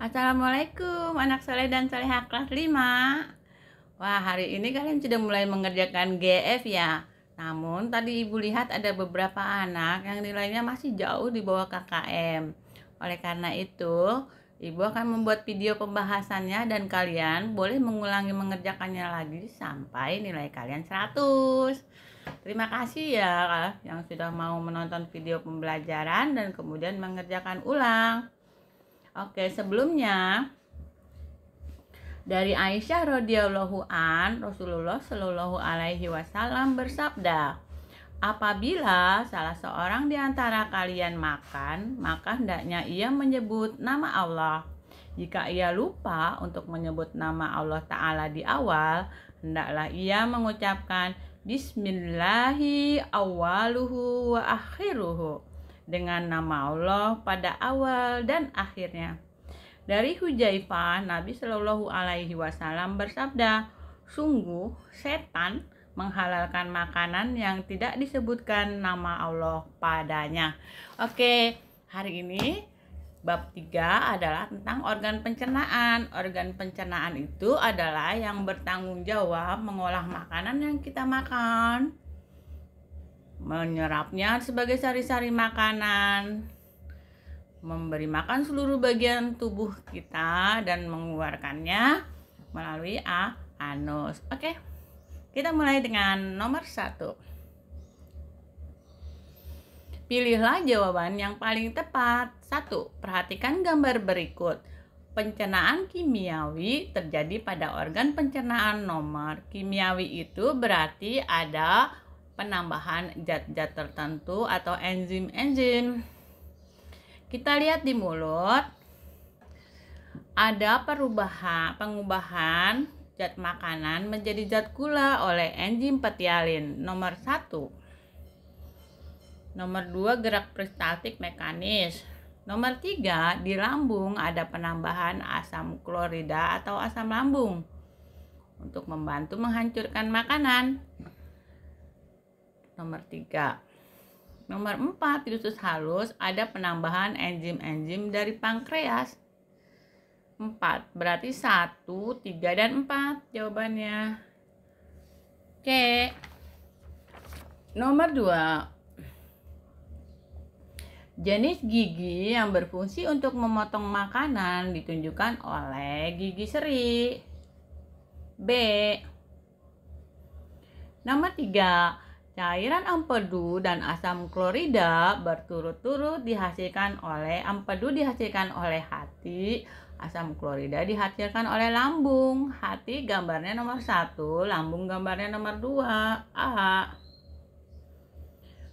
Assalamualaikum anak soleh dan soleha kelas 5 Wah hari ini kalian sudah mulai mengerjakan GF ya Namun tadi ibu lihat ada beberapa anak yang nilainya masih jauh di bawah KKM Oleh karena itu ibu akan membuat video pembahasannya Dan kalian boleh mengulangi mengerjakannya lagi sampai nilai kalian 100 Terima kasih ya yang sudah mau menonton video pembelajaran dan kemudian mengerjakan ulang Oke, sebelumnya dari Aisyah radhiyallahu an Rasulullah shallallahu alaihi wasallam bersabda, "Apabila salah seorang di antara kalian makan, maka hendaknya ia menyebut nama Allah." Jika ia lupa untuk menyebut nama Allah Ta'ala di awal, hendaklah ia mengucapkan Bismillahirrahmanirrahim dengan nama Allah pada awal dan akhirnya. Dari Hujaifah, Nabi Shallallahu Alaihi Wasallam bersabda, sungguh setan menghalalkan makanan yang tidak disebutkan nama Allah padanya. Oke, hari ini bab 3 adalah tentang organ pencernaan. Organ pencernaan itu adalah yang bertanggung jawab mengolah makanan yang kita makan menyerapnya sebagai sari-sari makanan, memberi makan seluruh bagian tubuh kita dan mengeluarkannya melalui a anus. Oke, kita mulai dengan nomor satu. Pilihlah jawaban yang paling tepat. Satu, perhatikan gambar berikut. Pencernaan kimiawi terjadi pada organ pencernaan nomor. Kimiawi itu berarti ada penambahan zat-zat tertentu atau enzim-enzim. Kita lihat di mulut ada perubahan pengubahan zat makanan menjadi zat gula oleh enzim petialin nomor 1 nomor 2 gerak peristaltik mekanis nomor 3 di lambung ada penambahan asam klorida atau asam lambung untuk membantu menghancurkan makanan nomor 3 nomor 4 di usus halus ada penambahan enzim-enzim dari pankreas 4 berarti 1, 3, dan 4 jawabannya oke nomor 2 Jenis gigi yang berfungsi untuk memotong makanan ditunjukkan oleh gigi seri. B. Nomor 3. Cairan empedu dan asam klorida berturut-turut dihasilkan oleh empedu dihasilkan oleh hati, asam klorida dihasilkan oleh lambung. Hati gambarnya nomor satu, lambung gambarnya nomor dua. A.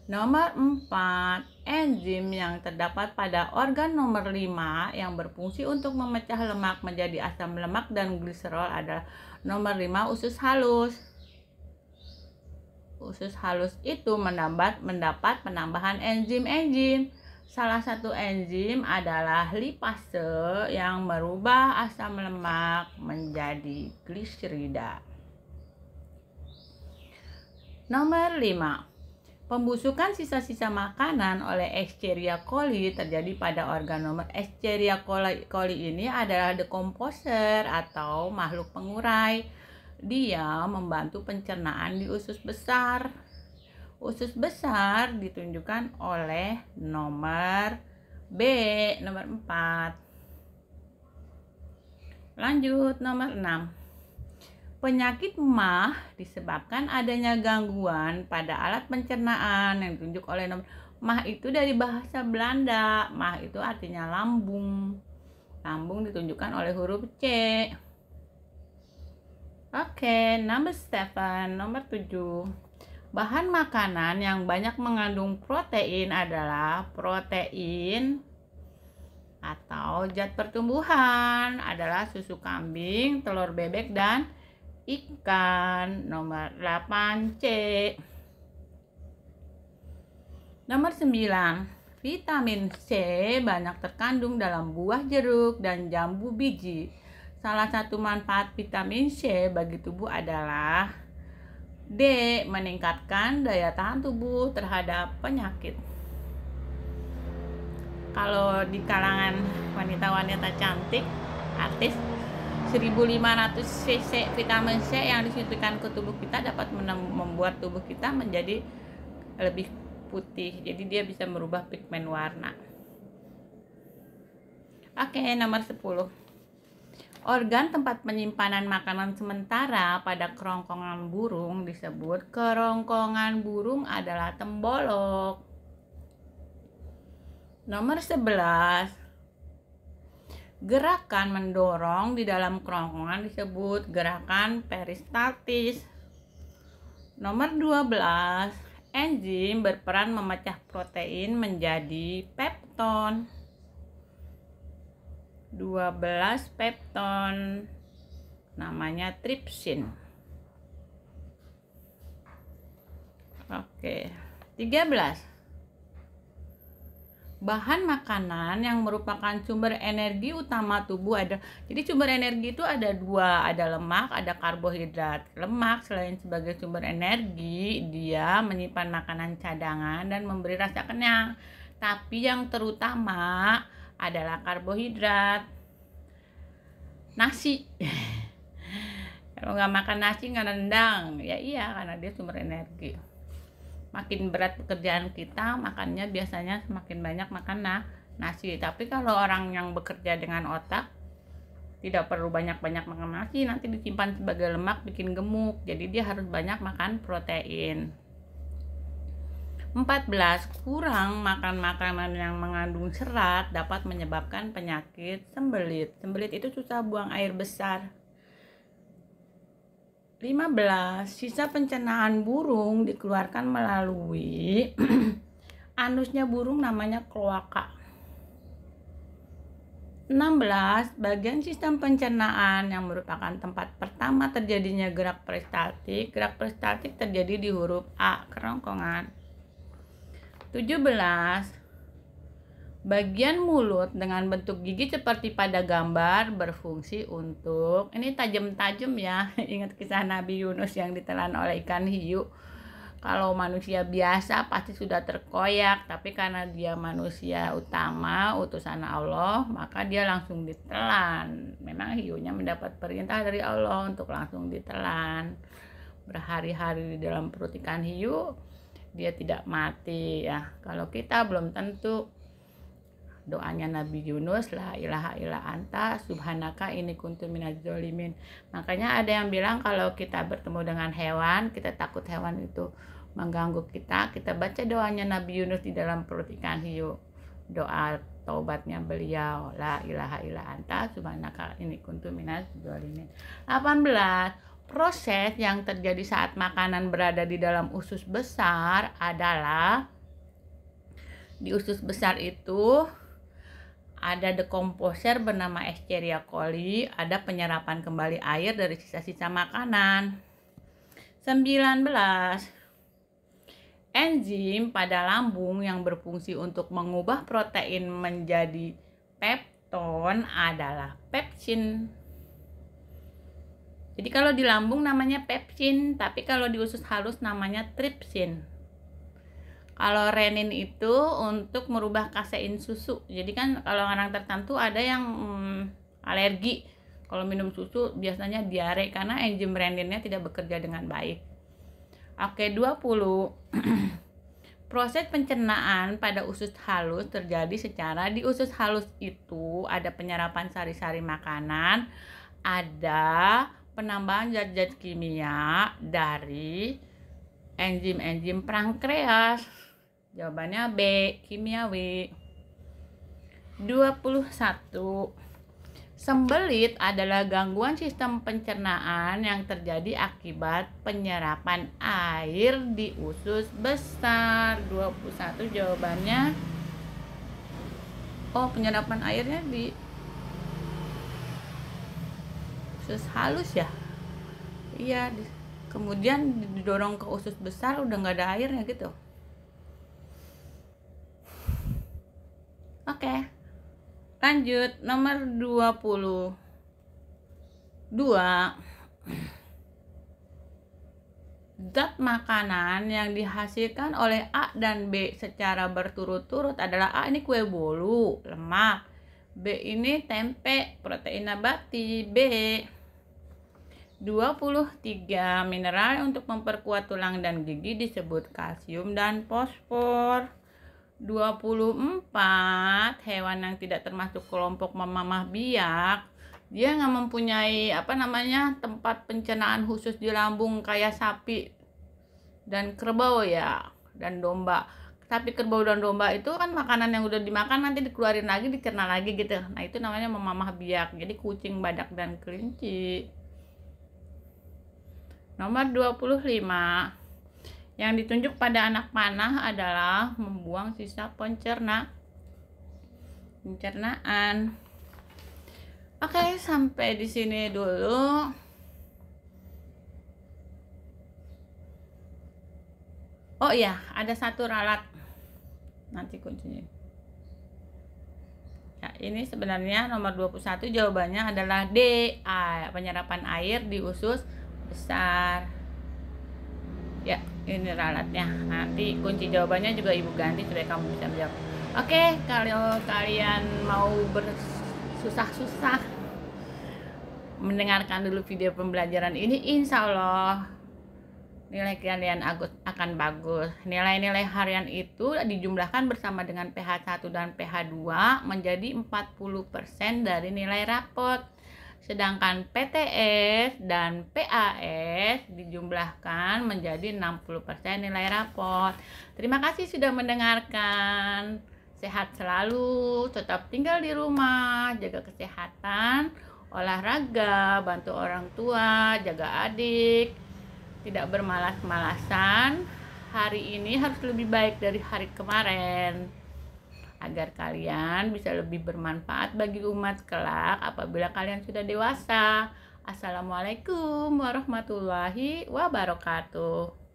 Nomor 4, enzim yang terdapat pada organ nomor 5 yang berfungsi untuk memecah lemak menjadi asam lemak dan gliserol adalah nomor 5 usus halus usus halus itu mendapat mendapat penambahan enzim-enzim. Salah satu enzim adalah lipase yang merubah asam lemak menjadi gliserida. Nomor 5. Pembusukan sisa-sisa makanan oleh Escherichia coli terjadi pada organ nomor Escherichia coli, coli ini adalah dekomposer atau makhluk pengurai dia membantu pencernaan di usus besar. Usus besar ditunjukkan oleh nomor B, nomor 4. Lanjut nomor 6. Penyakit mah disebabkan adanya gangguan pada alat pencernaan yang ditunjuk oleh nomor mah itu dari bahasa Belanda. Mah itu artinya lambung. Lambung ditunjukkan oleh huruf C. Oke, nomor number seven, nomor tujuh. Bahan makanan yang banyak mengandung protein adalah protein atau zat pertumbuhan adalah susu kambing, telur bebek dan ikan. Nomor 8C. Nomor 9. Vitamin C banyak terkandung dalam buah jeruk dan jambu biji Salah satu manfaat vitamin C bagi tubuh adalah D. Meningkatkan daya tahan tubuh terhadap penyakit. Kalau di kalangan wanita-wanita cantik, artis, 1500 cc vitamin C yang disuntikan ke tubuh kita dapat membuat tubuh kita menjadi lebih putih jadi dia bisa merubah pigmen warna oke nomor 10 Organ tempat penyimpanan makanan sementara pada kerongkongan burung disebut kerongkongan burung adalah tembolok. Nomor 11. Gerakan mendorong di dalam kerongkongan disebut gerakan peristaltis. Nomor 12. Enzim berperan memecah protein menjadi pepton. 12 pepton namanya tripsin oke 13 bahan makanan yang merupakan sumber energi utama tubuh ada jadi sumber energi itu ada dua ada lemak ada karbohidrat lemak selain sebagai sumber energi dia menyimpan makanan cadangan dan memberi rasa kenyang tapi yang terutama adalah karbohidrat nasi kalau nggak makan nasi nggak nendang ya iya karena dia sumber energi makin berat pekerjaan kita makannya biasanya semakin banyak makan nah, nasi tapi kalau orang yang bekerja dengan otak tidak perlu banyak-banyak makan nasi nanti disimpan sebagai lemak bikin gemuk jadi dia harus banyak makan protein 14. Kurang makan makanan yang mengandung serat dapat menyebabkan penyakit sembelit. Sembelit itu susah buang air besar. 15. Sisa pencernaan burung dikeluarkan melalui anusnya burung namanya kloaka. 16. Bagian sistem pencernaan yang merupakan tempat pertama terjadinya gerak peristaltik. Gerak peristaltik terjadi di huruf A, kerongkongan. 17. Bagian mulut dengan bentuk gigi seperti pada gambar berfungsi untuk ini tajam-tajam ya. Ingat kisah Nabi Yunus yang ditelan oleh ikan hiu. Kalau manusia biasa pasti sudah terkoyak, tapi karena dia manusia utama utusan Allah, maka dia langsung ditelan. Memang hiunya mendapat perintah dari Allah untuk langsung ditelan. Berhari-hari di dalam perut ikan hiu, dia tidak mati ya kalau kita belum tentu doanya Nabi Yunus lah ilaha illa anta subhanaka ini kuntu dolimin makanya ada yang bilang kalau kita bertemu dengan hewan kita takut hewan itu mengganggu kita kita baca doanya Nabi Yunus di dalam perut ikan hiu doa taubatnya beliau la ilaha illa anta subhanaka ini kuntu minaz 18 proses yang terjadi saat makanan berada di dalam usus besar adalah di usus besar itu ada dekomposer bernama Escherichia coli, ada penyerapan kembali air dari sisa-sisa makanan. 19. Enzim pada lambung yang berfungsi untuk mengubah protein menjadi pepton adalah pepsin. Jadi kalau di lambung namanya pepsin, tapi kalau di usus halus namanya tripsin. Kalau renin itu untuk merubah kasein susu. Jadi kan kalau orang tertentu ada yang hmm, alergi. Kalau minum susu biasanya diare karena enzim reninnya tidak bekerja dengan baik. Oke, 20. Proses pencernaan pada usus halus terjadi secara di usus halus itu ada penyerapan sari-sari makanan, ada penambahan zat-zat kimia dari enzim-enzim pankreas? Jawabannya B, kimiawi. 21. Sembelit adalah gangguan sistem pencernaan yang terjadi akibat penyerapan air di usus besar. 21 jawabannya Oh, penyerapan airnya di usus halus ya iya kemudian didorong ke usus besar udah nggak ada airnya gitu oke okay. lanjut nomor 20 dua zat makanan yang dihasilkan oleh A dan B secara berturut-turut adalah A ini kue bolu, lemak, B ini tempe, protein nabati, B 23 mineral untuk memperkuat tulang dan gigi disebut kalsium dan fosfor 24 hewan yang tidak termasuk kelompok memamah biak dia nggak mempunyai apa namanya tempat pencernaan khusus di lambung kayak sapi dan kerbau ya dan domba tapi kerbau dan domba itu kan makanan yang udah dimakan nanti dikeluarin lagi dicerna lagi gitu nah itu namanya memamah biak jadi kucing badak dan kelinci Nomor 25. Yang ditunjuk pada anak panah adalah membuang sisa pencerna pencernaan. Oke, sampai di sini dulu. Oh iya, ada satu ralat. Nanti kuncinya. Ya, ini sebenarnya nomor 21 jawabannya adalah D, A, penyerapan air di usus besar ya ini ralatnya nanti kunci jawabannya juga ibu ganti supaya kamu bisa menjawab oke kalau kalian mau bersusah-susah mendengarkan dulu video pembelajaran ini insya Allah nilai kalian akan bagus nilai-nilai harian itu dijumlahkan bersama dengan PH1 dan PH2 menjadi 40% dari nilai rapot Sedangkan PTS dan PAS dijumlahkan menjadi 60% nilai rapor. Terima kasih sudah mendengarkan. Sehat selalu, tetap tinggal di rumah, jaga kesehatan, olahraga, bantu orang tua, jaga adik, tidak bermalas-malasan. Hari ini harus lebih baik dari hari kemarin agar kalian bisa lebih bermanfaat bagi umat kelak apabila kalian sudah dewasa. Assalamualaikum warahmatullahi wabarakatuh.